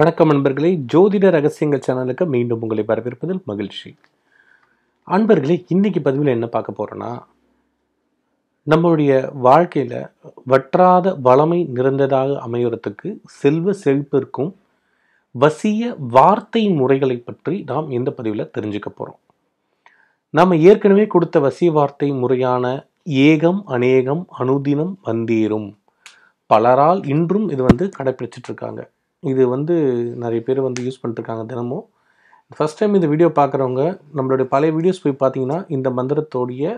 வணக்கம் நண்பர்களே ஜோதிட ரகசியங்கள் சேனலுக்கு மீண்டும் உங்களை வரவேற்பதில் மகிழ்ச்சி அன்பர்களே இன்றைக்கி பதிவில் என்ன பார்க்க போகிறோன்னா நம்மளுடைய வாழ்க்கையில் வற்றாத வளமை நிறைந்ததாக அமையறதுக்கு செல்வ செழிப்பிற்கும் வசிய வார்த்தை முறைகளை பற்றி நாம் இந்த பதிவில் தெரிஞ்சுக்க போகிறோம் நாம் ஏற்கனவே கொடுத்த வசிய வார்த்தை முறையான ஏகம் அநேகம் அனுதினம் வந்தீரும் பலரால் இன்றும் இது வந்து கடைபிடிச்சிட்ருக்காங்க இது வந்து நிறைய பேர் வந்து யூஸ் பண்ணிட்டுருக்காங்க தினமும் ஃபஸ்ட் டைம் இந்த வீடியோ பார்க்குறவங்க நம்மளுடைய பழைய வீடியோஸ் போய் பார்த்தீங்கன்னா இந்த மந்திரத்தோடைய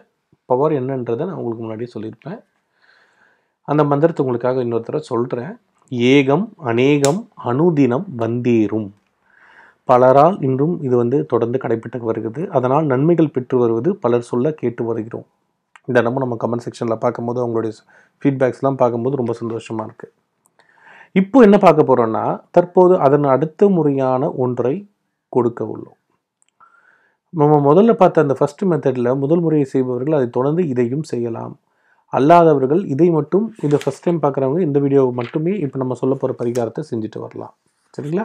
பவர் என்னன்றதை நான் உங்களுக்கு முன்னாடியே சொல்லியிருப்பேன் அந்த மந்திரத்தை உங்களுக்காக இன்னொரு சொல்கிறேன் ஏகம் அநேகம் அனுதினம் வந்தீரும் பலரால் இன்றும் இது வந்து தொடர்ந்து கடைப்பிட்டு வருகிறது அதனால் நன்மைகள் பெற்று வருவது பலர் சொல்ல கேட்டு வருகிறோம் தினமும் நம்ம கமெண்ட் செக்ஷனில் பார்க்கும்போது அவங்களுடைய ஃபீட்பேக்ஸ்லாம் பார்க்கும்போது ரொம்ப சந்தோஷமாக இருக்குது இப்போ என்ன பார்க்க போகிறோன்னா தற்போது அதன் அடுத்த முறையான ஒன்றை கொடுக்க உள்ளோம் நம்ம முதல்ல பார்த்த அந்த ஃபஸ்ட்டு மெத்தடில் முதல் முறையை செய்பவர்கள் அதை தொடர்ந்து இதையும் செய்யலாம் அல்லாதவர்கள் இதை மட்டும் இதை ஃபஸ்ட் டைம் பார்க்குறவங்க இந்த வீடியோவை மட்டுமே இப்போ நம்ம சொல்ல போகிற பரிகாரத்தை செஞ்சுட்டு வரலாம் சரிங்களா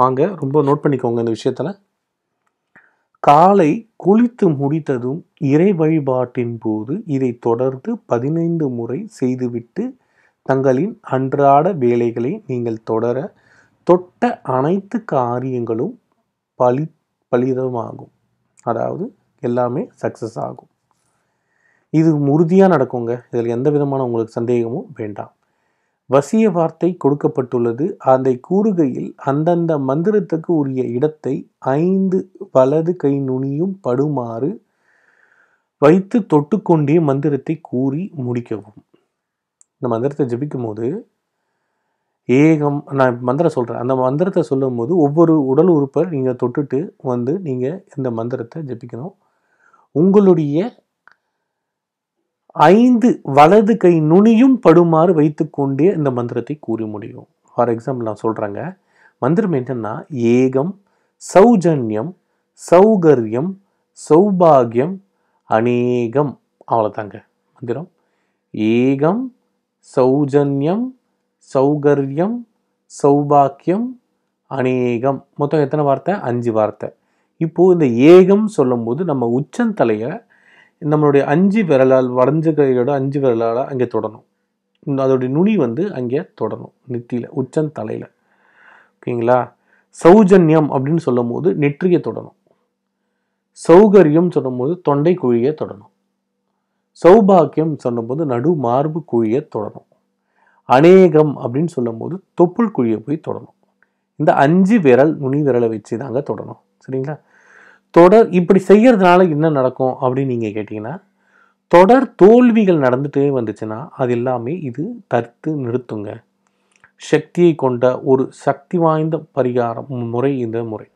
வாங்க ரொம்ப நோட் பண்ணிக்கோங்க இந்த விஷயத்தில் காலை குளித்து முடித்ததும் இறை வழிபாட்டின் போது இதை தொடர்ந்து பதினைந்து முறை செய்துவிட்டு தங்களின் அன்றாட வேலைகளை நீங்கள் தொடர தொட்ட அனைத்து காரியங்களும் பலி பலிதமாகும் அதாவது எல்லாமே சக்ஸஸ் ஆகும் இது உறுதியாக நடக்குங்க இதில் எந்த விதமான உங்களுக்கு சந்தேகமும் வேண்டாம் வசிய வார்த்தை கொடுக்கப்பட்டுள்ளது அதை கூறுகையில் அந்தந்த மந்திரத்துக்கு உரிய இடத்தை ஐந்து வலது கை நுனியும் படுமாறு வைத்து தொட்டுக்கொண்டே மந்திரத்தை கூறி முடிக்கவும் இந்த மந்திரத்தை ஜபிக்கும் போது ஏகம் நான் மந்திரம் சொல்கிறேன் அந்த மந்திரத்தை சொல்லும் போது ஒவ்வொரு உடல் உறுப்பை நீங்கள் தொட்டுட்டு வந்து நீங்கள் இந்த மந்திரத்தை ஜபிக்கணும் உங்களுடைய ஐந்து வலது கை நுனியும் படுமாறு வைத்துக்கொண்டே இந்த மந்திரத்தை கூறி முடியும் ஃபார் எக்ஸாம்பிள் நான் சொல்கிறேங்க மந்திரம் என்னென்னா ஏகம் சௌஜன்யம் சௌகரியம் சௌபாகியம் அநேகம் அவ்வளோதாங்க மந்திரம் ஏகம் சௌஜன்யம் சௌகரியம் சௌபாக்கியம் அநேகம் மொத்தம் எத்தனை வார்த்தை அஞ்சு வார்த்தை இப்போது இந்த ஏகம் சொல்லும்போது நம்ம உச்சந்தலையை நம்மளுடைய அஞ்சு விரலால் வரைஞ்ச கையோட அஞ்சு விரலால் அங்கே தொடணும் அதோடைய நுனி வந்து அங்கே தொடணும் நெற்றியில் உச்சந்தலையில் ஓகேங்களா சௌஜன்யம் அப்படின்னு சொல்லும் போது நெற்றியை தொடணும் சௌகரியம் சொல்லும்போது தொண்டை குழியை தொடணும் சௌபாக்கியம் சொல்லும்போது நடு மார்பு குழியை தொடரும் அநேகம் அப்படின்னு சொல்லும்போது தொப்புள் குழியை போய் தொடரும் இந்த அஞ்சு விரல் நுனி விரலை வச்சு தாங்க தொடரும் சரிங்களா தொடர் இப்படி செய்கிறதுனால என்ன நடக்கும் அப்படின்னு நீங்கள் கேட்டிங்கன்னா தொடர் தோல்விகள் நடந்துகிட்டே வந்துச்சுன்னா அது எல்லாமே இது தடுத்து நிறுத்துங்க சக்தியை கொண்ட ஒரு சக்தி வாய்ந்த பரிகாரம் முறை இந்த முறை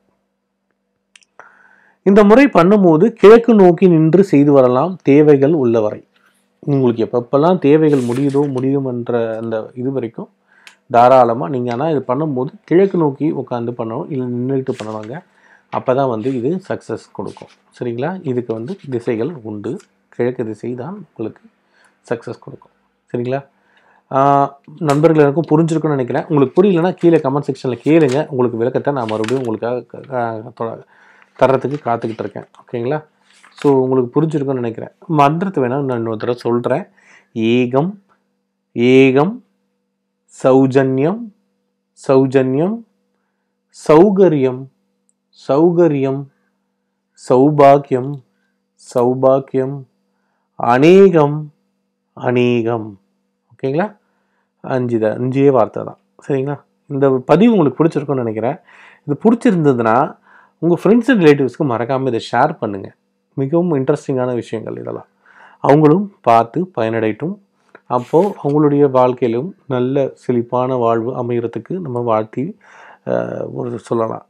இந்த முறை பண்ணும்போது கிழக்கு நோக்கி நின்று செய்து வரலாம் தேவைகள் உள்ளவரை உங்களுக்கு எப்பப்பெல்லாம் தேவைகள் முடியுதோ முடியுமன்ற அந்த இது வரைக்கும் தாராளமாக நீங்கள் ஆனால் இது பண்ணும்போது கிழக்கு நோக்கி உட்காந்து பண்ணணும் இல்லை நின்றுட்டு பண்ணுவாங்க அப்போ தான் வந்து இது சக்ஸஸ் கொடுக்கும் சரிங்களா இதுக்கு வந்து திசைகள் உண்டு கிழக்கு திசை தான் உங்களுக்கு சக்ஸஸ் கொடுக்கும் சரிங்களா நண்பர்கள் எனக்கும் புரிஞ்சிருக்குன்னு நினைக்கிறேன் உங்களுக்கு புரியலன்னா கீழே கமெண்ட் செக்ஷனில் கேளுங்க உங்களுக்கு விளக்கத்தை நான் மறுபடியும் உங்களுக்காக தர்றதுக்கு காத்துக்கிட்டு இருக்கேன் ஓகேங்களா ஸோ உங்களுக்கு புரிஞ்சிருக்கும்னு நினைக்கிறேன் மந்திரத்தை வேணால் நான் இன்னொரு தடவை சொல்கிறேன் ஏகம் ஏகம் சௌஜன்யம் சௌஜன்யம் சௌகரியம் சௌகரியம் சௌபாக்கியம் சௌபாக்கியம் அநேகம் அநேகம் ஓகேங்களா அஞ்சு தான் அஞ்சே வார்த்தை தான் சரிங்களா இந்த பதிவு உங்களுக்கு பிடிச்சிருக்குன்னு நினைக்கிறேன் இது பிடிச்சிருந்ததுன்னா உங்கள் ஃப்ரெண்ட்ஸ் அண்ட் ரிலேட்டிவ்ஸ்க்கு மறக்காமல் இதை ஷேர் பண்ணுங்கள் மிகவும் இன்ட்ரெஸ்டிங்கான விஷயங்கள் இதெல்லாம் அவங்களும் பார்த்து பயனடையட்டும் அப்போது அவங்களுடைய வாழ்க்கையிலும் நல்ல செழிப்பான வாழ்வு அமைகிறதுக்கு நம்ம வாழ்த்தி ஒரு சொல்லலாம்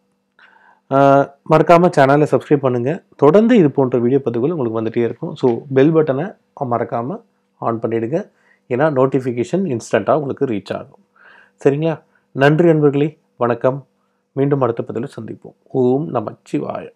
மறக்காமல் சேனலை சப்ஸ்கிரைப் பண்ணுங்கள் தொடர்ந்து இது போன்ற வீடியோ பதிவுகள் உங்களுக்கு வந்துகிட்டே இருக்கும் ஸோ பெல் பட்டனை மறக்காமல் ஆன் பண்ணிவிடுங்க ஏன்னா நோட்டிஃபிகேஷன் இன்ஸ்டண்ட்டாக உங்களுக்கு ரீச் ஆகும் சரிங்களா நன்றி நண்பர்களே வணக்கம் மீண்டும் அடுத்த பதிவில் சந்திப்போம் ஓம் நமச்சிவாய